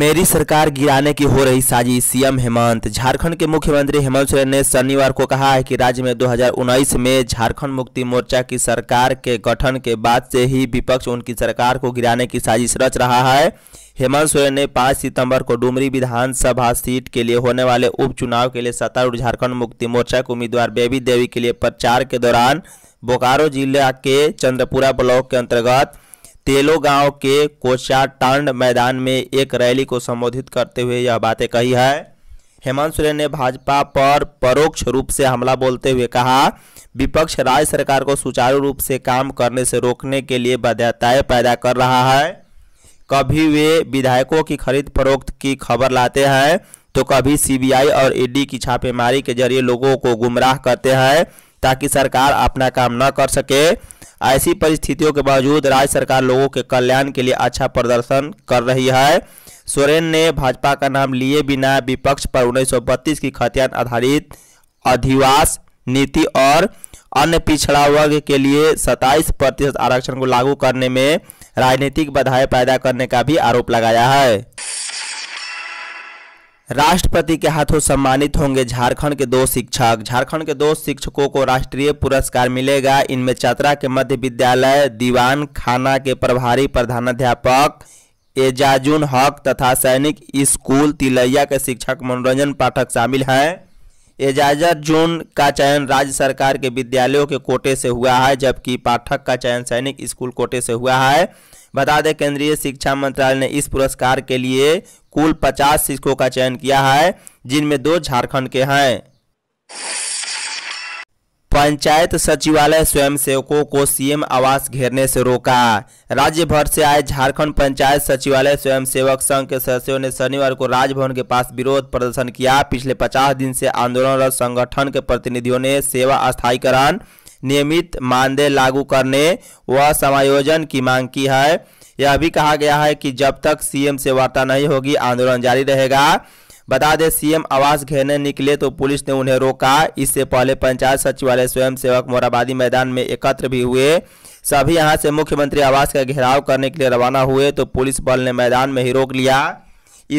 मेरी सरकार गिराने की हो रही साजिश सीएम हेमंत झारखंड के मुख्यमंत्री हेमंत सोरेन ने शनिवार को कहा है कि राज्य में 2019 में झारखंड मुक्ति मोर्चा की सरकार के गठन के बाद से ही विपक्ष उनकी सरकार को गिराने की साजिश रच रहा है हेमंत सोरेन ने 5 सितंबर को डुमरी विधानसभा सीट के लिए होने वाले उपचुनाव के लिए सत्तारूढ़ झारखंड मुक्ति मोर्चा के उम्मीदवार बेबी देवी के लिए प्रचार के दौरान बोकारो जिला के चंद्रपुरा ब्लॉक के अंतर्गत तेलोगांव के कोचाटांड मैदान में एक रैली को संबोधित करते हुए यह बातें कही है हेमंत सोरेन ने भाजपा पर परोक्ष रूप से हमला बोलते हुए कहा विपक्ष राज्य सरकार को सुचारू रूप से काम करने से रोकने के लिए बाध्यताएं पैदा कर रहा है कभी वे विधायकों की खरीद फरोख्त की खबर लाते हैं तो कभी सीबीआई और ईडी की छापेमारी के जरिए लोगों को गुमराह करते हैं ताकि सरकार अपना काम न कर सके ऐसी परिस्थितियों के बावजूद राज्य सरकार लोगों के कल्याण के लिए अच्छा प्रदर्शन कर रही है सोरेन ने भाजपा का नाम लिए बिना विपक्ष पर उन्नीस की खतियान आधारित अधिवास नीति और अन्य पिछड़ा वर्ग के लिए 27 प्रतिशत आरक्षण को लागू करने में राजनीतिक बधाई पैदा करने का भी आरोप लगाया है राष्ट्रपति के हाथों सम्मानित होंगे झारखंड के दो शिक्षक झारखंड के दो शिक्षकों को राष्ट्रीय पुरस्कार मिलेगा इनमें चतरा के मध्य विद्यालय दीवान खाना के प्रभारी प्रधानाध्यापक एजाजुन हक तथा सैनिक स्कूल तिलैया के शिक्षक मनोरंजन पाठक शामिल हैं एजाजर जून का चयन राज्य सरकार के विद्यालयों के कोटे से हुआ है जबकि पाठक का चयन सैनिक स्कूल कोटे से हुआ है बता दें केंद्रीय शिक्षा मंत्रालय ने इस पुरस्कार के लिए कुल पचास शिक्षकों का चयन किया है जिनमें दो झारखंड के हैं पंचायत सचिवालय स्वयंसेवकों को सीएम आवास घेरने से रोका राज्य भर से आए झारखंड पंचायत सचिवालय स्वयंसेवक संघ के सदस्यों ने शनिवार को राजभवन के पास विरोध प्रदर्शन किया पिछले 50 दिन से आंदोलनरत संगठन के प्रतिनिधियों ने सेवा स्थायीकरण नियमित मानदेय लागू करने व समायोजन की मांग की है यह भी कहा गया है कि जब तक सीएम से वार्ता नहीं होगी आंदोलन जारी रहेगा बता दें सीएम आवास घेरने निकले तो पुलिस ने उन्हें रोका इससे पहले पंचायत सचिवालय स्वयं सेवक मोराबादी मैदान में एकत्र भी हुए सभी यहां से मुख्यमंत्री आवास का घेराव करने के लिए रवाना हुए तो पुलिस बल ने मैदान में ही रोक लिया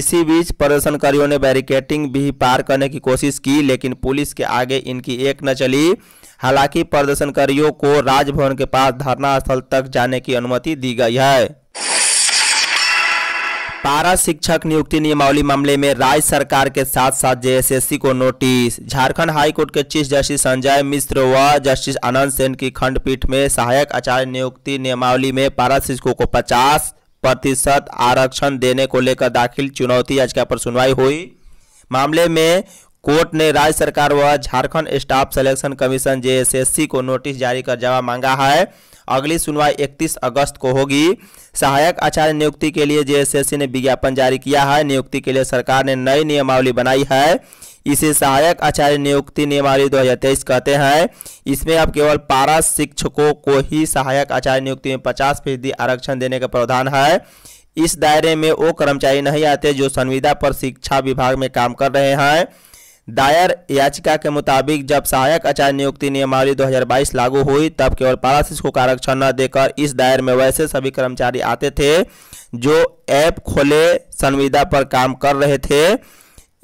इसी बीच प्रदर्शनकारियों ने बैरिकेटिंग भी पार करने की कोशिश की लेकिन पुलिस के आगे इनकी एक न चली हालांकि प्रदर्शनकारियों को राजभवन के पास धरना स्थल तक जाने की अनुमति दी गई है पारा शिक्षक नियुक्ति नियमावली मामले में राज्य सरकार के साथ साथ जेएसएससी को नोटिस झारखंड हाईकोर्ट के चीफ जस्टिस संजय मिश्र व जस्टिस आनंद सेन की खंडपीठ में सहायक आचार्य नियुक्ति नियमावली में पारा शिक्षकों को 50 प्रतिशत आरक्षण देने को लेकर दाखिल चुनौती याचिका पर सुनवाई हुई मामले में कोर्ट ने राज्य सरकार व Jharkhand staff selection commission J को नोटिस जारी कर जवाब मांगा है अगली सुनवाई 31 अगस्त को होगी सहायक आचार्य नियुक्ति के लिए जे ने विज्ञापन जारी किया है नियुक्ति के लिए सरकार ने नई नियमावली बनाई है इसे सहायक आचार्य नियुक्ति नियमावली 2023 कहते हैं इसमें अब केवल पारा शिक्षकों को ही सहायक आचार्य नियुक्ति में 50 फीसदी आरक्षण देने का प्रावधान है इस दायरे में वो कर्मचारी नहीं आते जो संविदा पर शिक्षा विभाग में काम कर रहे हैं दायर याचिका के मुताबिक जब सहायक आचार्य नियुक्ति नियमावली 2022 लागू हुई तब केवल पारा शिक्षकों का आरक्षण न देकर इस दायर में वैसे सभी कर्मचारी आते थे जो ऐप खोले संविदा पर काम कर रहे थे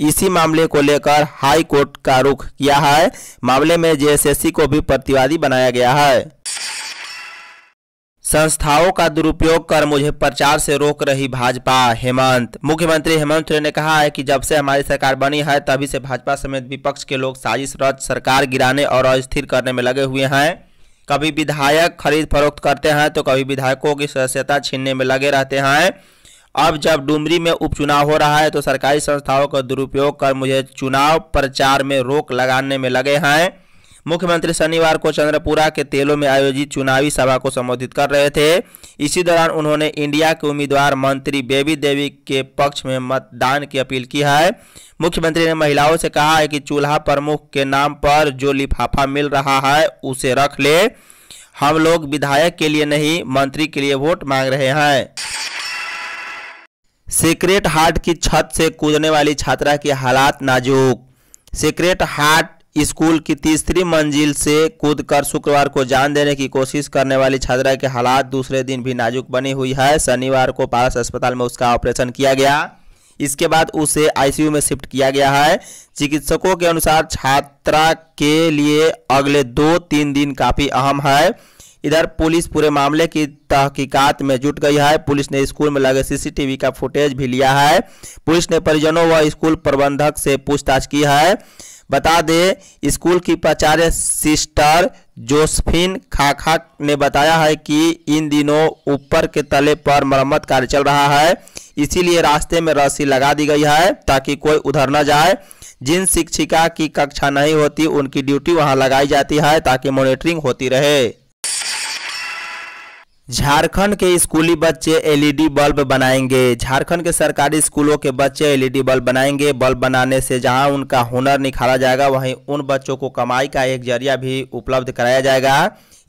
इसी मामले को लेकर हाई कोर्ट का रुख किया है मामले में जेएसएससी को भी प्रतिवादी बनाया गया है संस्थाओं का दुरुपयोग कर मुझे प्रचार से रोक रही भाजपा हेमंत मुख्यमंत्री हेमंत सोरेन ने कहा है कि जब से हमारी सरकार बनी है तभी से भाजपा समेत विपक्ष के लोग साजिश रच सरकार गिराने और अस्थिर करने में लगे हुए हैं कभी विधायक खरीद फरोख्त करते हैं तो कभी विधायकों की सदस्यता छीनने में लगे रहते हैं अब जब डुमरी में उपचुनाव हो रहा है तो सरकारी संस्थाओं का दुरुपयोग कर मुझे चुनाव प्रचार में रोक लगाने में लगे हैं मुख्यमंत्री शनिवार को चंद्रपुरा के तेलों में आयोजित चुनावी सभा को संबोधित कर रहे थे इसी दौरान उन्होंने इंडिया के उम्मीदवार मंत्री बेबी देवी के पक्ष में मतदान की अपील की है मुख्यमंत्री ने महिलाओं से कहा है कि चूल्हा प्रमुख के नाम पर जो लिफाफा मिल रहा है उसे रख ले हम लोग विधायक के लिए नहीं मंत्री के लिए वोट मांग रहे हैं सीक्रेट हार्ट की छत से कूदने वाली छात्रा की हालात नाजुक सीक्रेट हार्ट स्कूल की तीसरी मंजिल से कूदकर शुक्रवार को जान देने की कोशिश करने वाली छात्रा के हालात दूसरे दिन भी नाजुक बनी हुई है शनिवार को पारस अस्पताल में उसका ऑपरेशन किया गया इसके बाद उसे आईसीयू में शिफ्ट किया गया है चिकित्सकों के अनुसार छात्रा के लिए अगले दो तीन दिन काफ़ी अहम है इधर पुलिस पूरे मामले की तहकीकात में जुट गई है पुलिस ने स्कूल में लगे सीसीटीवी का फुटेज भी लिया है पुलिस ने परिजनों व स्कूल प्रबंधक से पूछताछ की है बता दें स्कूल की प्राचार्य सिस्टर जोसफिन खाखा ने बताया है कि इन दिनों ऊपर के तले पर मरम्मत कार्य चल रहा है इसीलिए रास्ते में रस्सी लगा दी गई है ताकि कोई उधर न जाए जिन शिक्षिका की कक्षा नहीं होती उनकी ड्यूटी वहां लगाई जाती है ताकि मॉनिटरिंग होती रहे झारखंड के स्कूली बच्चे एलईडी बल्ब बनाएंगे झारखंड के सरकारी स्कूलों के बच्चे एलईडी बल्ब बनाएंगे बल्ब बनाने से जहां उनका हुनर निखारा जाएगा वहीं उन बच्चों को कमाई का एक जरिया भी उपलब्ध कराया जाएगा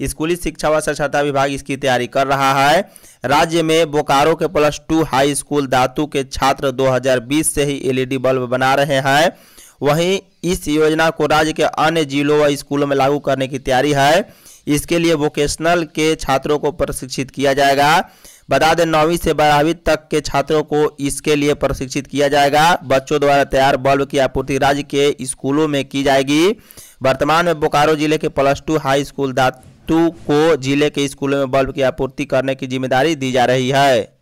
स्कूली शिक्षा व साक्षरता विभाग इसकी तैयारी कर रहा है राज्य में बोकारो के plus two high school Datu के छात्र दो से ही एल बल्ब बना रहे हैं वहीं इस योजना को राज्य के अन्य जिलों व स्कूलों में लागू करने की तैयारी है इसके लिए वोकेशनल के छात्रों को प्रशिक्षित किया जाएगा बता दें नौवीं से बारहवीं तक के छात्रों को इसके लिए प्रशिक्षित किया जाएगा बच्चों द्वारा तैयार बल्ब की आपूर्ति राज्य के स्कूलों में की जाएगी वर्तमान में बोकारो जिले के प्लस टू हाई स्कूल दातू को जिले के स्कूलों में बल्ब की आपूर्ति करने की जिम्मेदारी दी जा रही है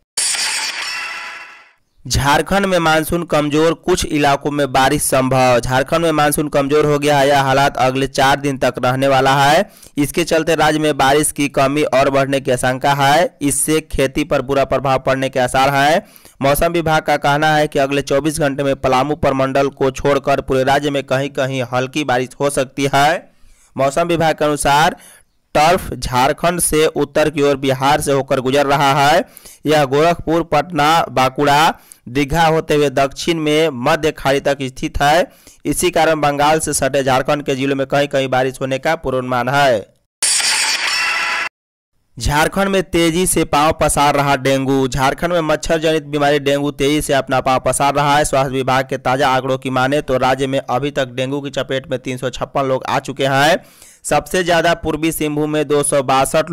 झारखंड में मानसून कमजोर कुछ इलाकों में बारिश संभव झारखंड में मानसून कमजोर हो गया है यह हालात अगले चार दिन तक रहने वाला है इसके चलते राज्य में बारिश की कमी और बढ़ने की आशंका है इससे खेती पर बुरा प्रभाव पड़ने के आसार हैं मौसम विभाग का कहना है कि अगले 24 घंटे में पलामू प्रमंडल को छोड़कर पूरे राज्य में कहीं कहीं हल्की बारिश हो सकती है मौसम विभाग के अनुसार टर्फ झारखंड से उत्तर की ओर बिहार से होकर गुजर रहा है यह गोरखपुर पटना बांकुड़ा दीघा होते हुए दक्षिण में मध्य खाड़ी तक स्थित है इसी कारण बंगाल से सटे झारखंड के जिलों में कहीं कहीं बारिश होने का पूर्वानुमान है झारखंड में तेजी से पांव पसार रहा डेंगू झारखंड में मच्छर जनित बीमारी डेंगू तेजी से अपना पांव पसार रहा है स्वास्थ्य विभाग के ताजा आंकड़ों की माने तो राज्य में अभी तक डेंगू की चपेट में तीन लोग आ चुके हैं सबसे ज़्यादा पूर्वी सिंहभूम में दो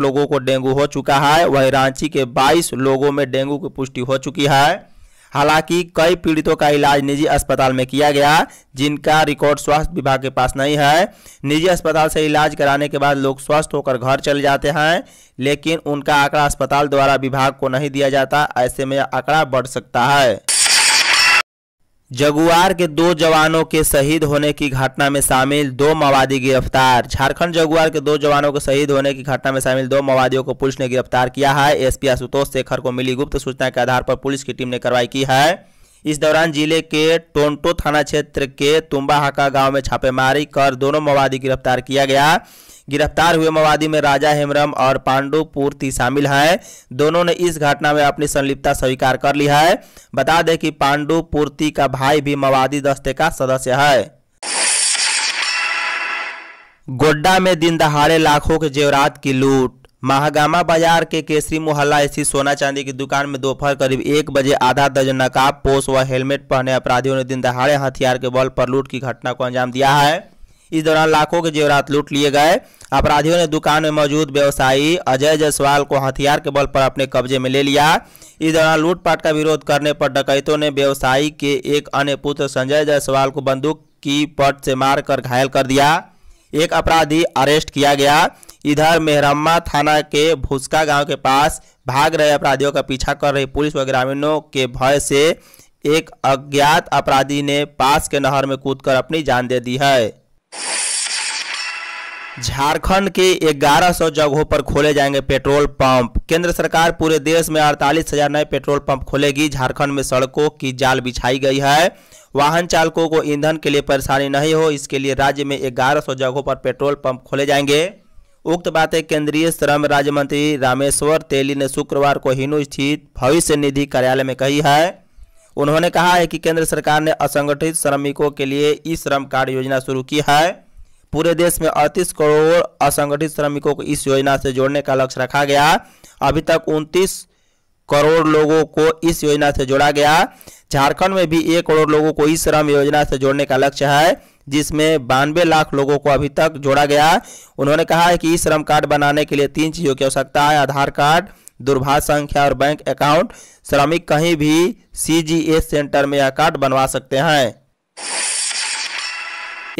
लोगों को डेंगू हो चुका है वहीं रांची के 22 लोगों में डेंगू की पुष्टि हो चुकी है हालांकि कई पीड़ितों का इलाज निजी अस्पताल में किया गया जिनका रिकॉर्ड स्वास्थ्य विभाग के पास नहीं है निजी अस्पताल से इलाज कराने के बाद लोग स्वस्थ होकर घर चले जाते हैं लेकिन उनका आंकड़ा अस्पताल द्वारा विभाग को नहीं दिया जाता ऐसे में आंकड़ा बढ़ सकता है जगुआर के दो जवानों के शहीद होने की घटना में शामिल दो माओवादी गिरफ्तार झारखंड जगुआर के दो जवानों के शहीद होने की घटना में शामिल दो माओवादियों को पुलिस ने गिरफ्तार किया है एसपी आशुतोष शेखर को मिली गुप्त सूचना के आधार पर पुलिस की टीम ने कार्रवाई की है इस दौरान जिले के टोंटो थाना क्षेत्र के तुम्बाहाका गांव में छापेमारी कर दोनों माओवादी गिरफ्तार किया गया गिरफ्तार हुए मवादी में राजा हेमरम और पांडु पूर्ति शामिल हैं दोनों ने इस घटना में अपनी संलिप्तता स्वीकार कर ली है बता दें कि पांडु पूर्ति का भाई भी मवादी दस्ते का सदस्य है गोड्डा में दिन दहाड़े लाखों के जेवरात की लूट महागामा बाजार के केसरी मोहल्ला स्थित सोना चांदी की दुकान में दोपहर करीब एक बजे आधा दर्जन नकाब पोस व हेलमेट पहने अपराधियों ने दिन दहाड़े हथियार के बल पर लूट की घटना को अंजाम दिया है इस दौरान लाखों के जेवरात लूट लिए गए अपराधियों ने दुकान में मौजूद व्यवसायी अजय जायसवाल को हथियार के बल पर अपने कब्जे में ले लिया इस दौरान लूटपाट का विरोध करने पर डकैतों ने व्यवसायी के एक अन्य पुत्र संजय जायसवाल को बंदूक की पट से मारकर घायल कर दिया एक अपराधी अरेस्ट किया गया इधर मेहरम्मा थाना के भूसका गांव के पास भाग रहे अपराधियों का पीछा कर रही पुलिस व ग्रामीणों के भय से एक अज्ञात अपराधी ने पास के नहर में कूदकर अपनी जान दे दी है झारखंड के 1100 जगहों पर खोले जाएंगे पेट्रोल पंप केंद्र सरकार पूरे देश में अड़तालीस हजार नए पेट्रोल पंप खोलेगी झारखंड में सड़कों की जाल बिछाई गई है वाहन चालकों को ईंधन के लिए परेशानी नहीं हो इसके लिए राज्य में 1100 जगहों पर पेट्रोल पंप खोले जाएंगे उक्त बातें केंद्रीय श्रम राज्य मंत्री रामेश्वर तेली ने शुक्रवार को हिनू स्थित भविष्य निधि कार्यालय में कही है उन्होंने कहा है कि केंद्र सरकार ने असंगठित श्रमिकों के लिए ई श्रम कार्ड योजना शुरू की है पूरे देश में अड़तीस करोड़ असंगठित श्रमिकों को इस योजना से जोड़ने का लक्ष्य रखा गया अभी तक उनतीस करोड़ लोगों को इस योजना से जोड़ा गया झारखंड में भी एक करोड़ लोगों को इस श्रम योजना से जोड़ने का लक्ष्य है जिसमें बानवे लाख लोगों को अभी तक जोड़ा गया उन्होंने कहा है कि इस श्रम कार्ड बनाने के लिए तीन चीज़ों की आवश्यकता है आधार कार्ड दुर्भाष संख्या और बैंक अकाउंट श्रमिक कहीं भी सी सेंटर में यह कार्ड बनवा सकते हैं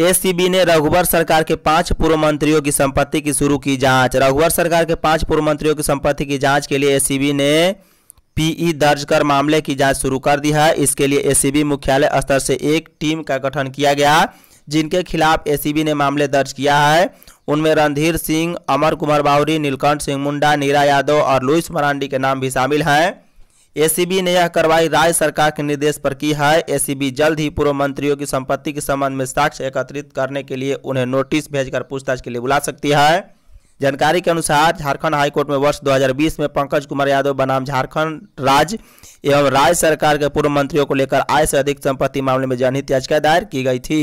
एसीबी ने रघुवर सरकार के पांच पूर्व मंत्रियों की संपत्ति की शुरू की जांच रघुवर सरकार के पांच पूर्व मंत्रियों की संपत्ति की जांच के लिए एसीबी ने पीई दर्ज कर मामले की जांच शुरू कर दी है इसके लिए एसीबी मुख्यालय स्तर से एक टीम का गठन किया गया जिनके खिलाफ एसीबी ने मामले दर्ज किया है उनमें रणधीर सिंह अमर कुमार बावरी नीलकंठ सिंह मुंडा नीरा यादव और लुइस मरांडी के नाम भी शामिल हैं एसीबी ने यह कार्रवाई राज्य सरकार के निर्देश पर की है एसीबी जल्द ही पूर्व मंत्रियों की संपत्ति के संबंध में साक्ष्य एकत्रित करने के लिए उन्हें नोटिस भेजकर पूछताछ के लिए बुला सकती है जानकारी के अनुसार झारखंड हाईकोर्ट में वर्ष 2020 में पंकज कुमार यादव बनाम झारखंड राज्य एवं राज्य सरकार के पूर्व मंत्रियों को लेकर आय से अधिक संपत्ति मामले में जनहित याचिका दायर की गई थी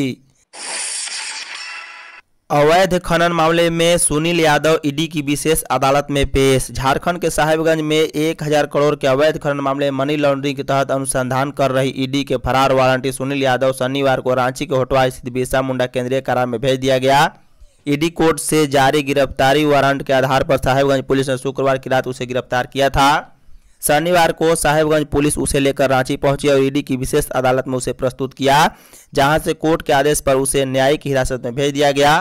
अवैध खनन मामले में सुनील यादव ईडी की विशेष अदालत में पेश झारखंड के साहिबगंज में एक हजार करोड़ के अवैध खनन मामले मनी लॉन्ड्रिंग के तहत अनुसंधान कर रही ईडी के फरार वारंटी सुनील यादव शनिवार को रांची के होटवा स्थित बिरसा मुंडा केंद्रीय कारा में भेज दिया गया ईडी कोर्ट से जारी गिरफ्तारी वारंट के आधार पर साहिबगंज पुलिस ने शुक्रवार की रात उसे गिरफ्तार किया था शनिवार को साहेबगंज पुलिस उसे लेकर रांची पहुंची और ईडी की विशेष अदालत में उसे प्रस्तुत किया जहां से कोर्ट के आदेश पर उसे न्यायिक हिरासत में भेज दिया गया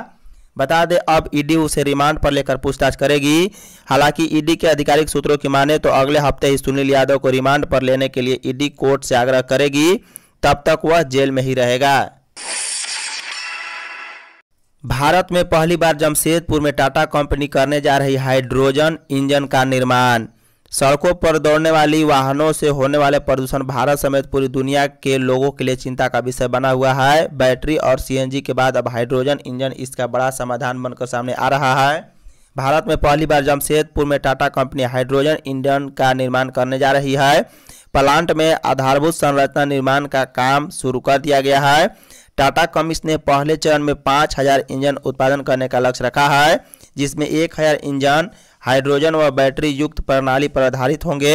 बता दें अब ईडी उसे रिमांड पर लेकर पूछताछ करेगी हालांकि ईडी के आधिकारिक सूत्रों की माने तो अगले हफ्ते ही सुनील यादव को रिमांड पर लेने के लिए ईडी कोर्ट से आग्रह करेगी तब तक वह जेल में ही रहेगा भारत में पहली बार जमशेदपुर में टाटा कंपनी करने जा रही हाइड्रोजन इंजन का निर्माण सड़कों पर दौड़ने वाली वाहनों से होने वाले प्रदूषण भारत समेत पूरी दुनिया के लोगों के लिए चिंता का विषय बना हुआ है बैटरी और सीएनजी के बाद अब हाइड्रोजन इंजन इसका बड़ा समाधान बनकर सामने आ रहा है भारत में पहली बार जमशेदपुर में टाटा कंपनी हाइड्रोजन इंजन का निर्माण करने जा रही है प्लांट में आधारभूत संरचना निर्माण का काम शुरू कर दिया गया है टाटा कमिश ने पहले चरण में पाँच हज़ार इंजन उत्पादन करने का लक्ष्य रखा है जिसमें एक हज़ार इंजन हाइड्रोजन व बैटरी युक्त प्रणाली पर आधारित होंगे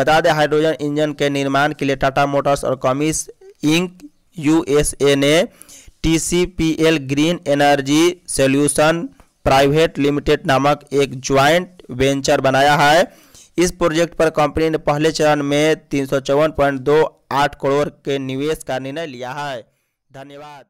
बता दें हाइड्रोजन इंजन के निर्माण के लिए टाटा मोटर्स और कॉमिस इंक यूएसए ने TCPL green energy solution private limited नामक एक ज्वाइंट वेंचर बनाया है इस प्रोजेक्ट पर कंपनी ने पहले चरण में तीन करोड़ के निवेश का निर्णय लिया है धन्यवाद